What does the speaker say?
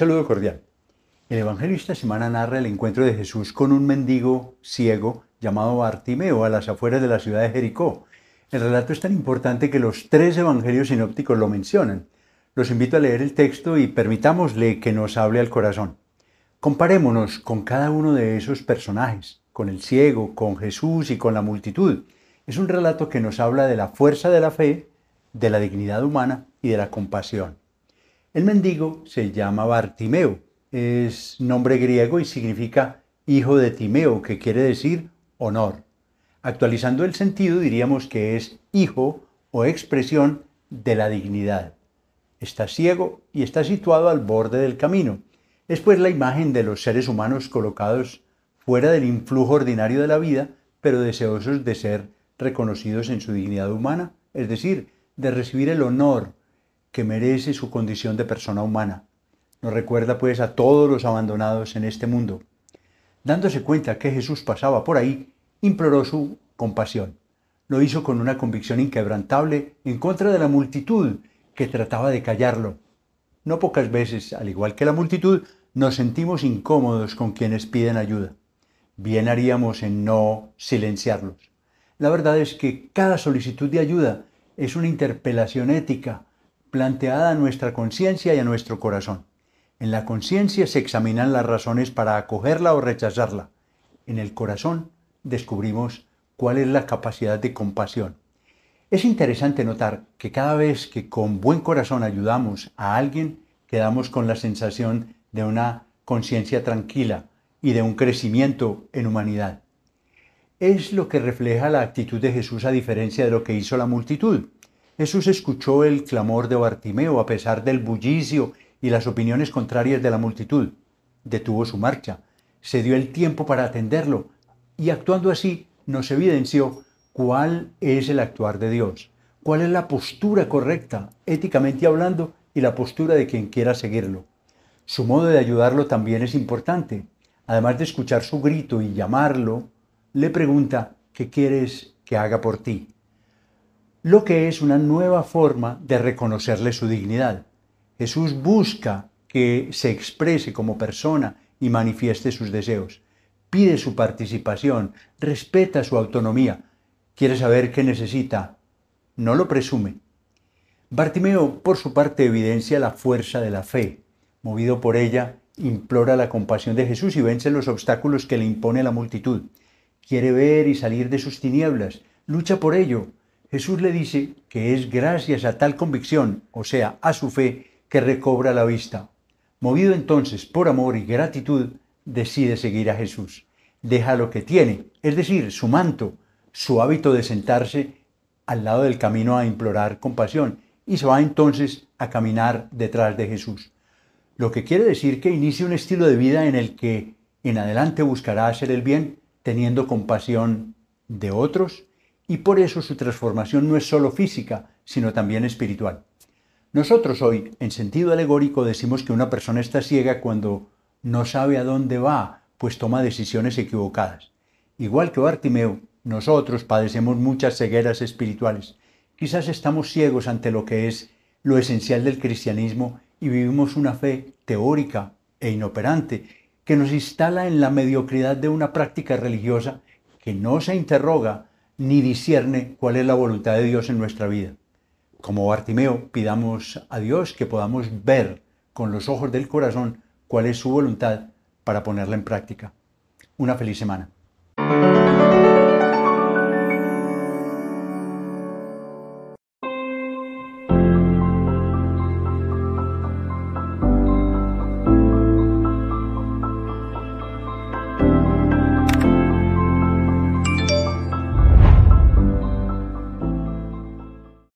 saludo cordial. El evangelista esta semana narra el encuentro de Jesús con un mendigo ciego llamado Bartimeo a las afueras de la ciudad de Jericó. El relato es tan importante que los tres evangelios sinópticos lo mencionan. Los invito a leer el texto y permitámosle que nos hable al corazón. Comparémonos con cada uno de esos personajes, con el ciego, con Jesús y con la multitud. Es un relato que nos habla de la fuerza de la fe, de la dignidad humana y de la compasión. El mendigo se llama Bartimeo, es nombre griego y significa hijo de Timeo, que quiere decir honor. Actualizando el sentido diríamos que es hijo o expresión de la dignidad. Está ciego y está situado al borde del camino. Es pues la imagen de los seres humanos colocados fuera del influjo ordinario de la vida, pero deseosos de ser reconocidos en su dignidad humana, es decir, de recibir el honor que merece su condición de persona humana. Nos recuerda pues a todos los abandonados en este mundo. Dándose cuenta que Jesús pasaba por ahí, imploró su compasión. Lo hizo con una convicción inquebrantable en contra de la multitud que trataba de callarlo. No pocas veces, al igual que la multitud, nos sentimos incómodos con quienes piden ayuda. Bien haríamos en no silenciarlos. La verdad es que cada solicitud de ayuda es una interpelación ética planteada a nuestra conciencia y a nuestro corazón. En la conciencia se examinan las razones para acogerla o rechazarla. En el corazón descubrimos cuál es la capacidad de compasión. Es interesante notar que cada vez que con buen corazón ayudamos a alguien, quedamos con la sensación de una conciencia tranquila y de un crecimiento en humanidad. Es lo que refleja la actitud de Jesús a diferencia de lo que hizo la multitud. Jesús escuchó el clamor de Bartimeo a pesar del bullicio y las opiniones contrarias de la multitud. Detuvo su marcha, se dio el tiempo para atenderlo y actuando así nos evidenció cuál es el actuar de Dios, cuál es la postura correcta, éticamente hablando, y la postura de quien quiera seguirlo. Su modo de ayudarlo también es importante. Además de escuchar su grito y llamarlo, le pregunta, ¿qué quieres que haga por ti? lo que es una nueva forma de reconocerle su dignidad. Jesús busca que se exprese como persona y manifieste sus deseos. Pide su participación, respeta su autonomía, quiere saber qué necesita, no lo presume. Bartimeo, por su parte, evidencia la fuerza de la fe. Movido por ella, implora la compasión de Jesús y vence los obstáculos que le impone la multitud. Quiere ver y salir de sus tinieblas, lucha por ello, Jesús le dice que es gracias a tal convicción, o sea, a su fe, que recobra la vista. Movido entonces por amor y gratitud, decide seguir a Jesús. Deja lo que tiene, es decir, su manto, su hábito de sentarse al lado del camino a implorar compasión, y se va entonces a caminar detrás de Jesús. Lo que quiere decir que inicia un estilo de vida en el que en adelante buscará hacer el bien teniendo compasión de otros y por eso su transformación no es solo física, sino también espiritual. Nosotros hoy, en sentido alegórico, decimos que una persona está ciega cuando no sabe a dónde va, pues toma decisiones equivocadas. Igual que Bartimeo, nosotros padecemos muchas cegueras espirituales. Quizás estamos ciegos ante lo que es lo esencial del cristianismo y vivimos una fe teórica e inoperante que nos instala en la mediocridad de una práctica religiosa que no se interroga ni discierne cuál es la voluntad de Dios en nuestra vida. Como Bartimeo, pidamos a Dios que podamos ver con los ojos del corazón cuál es su voluntad para ponerla en práctica. Una feliz semana.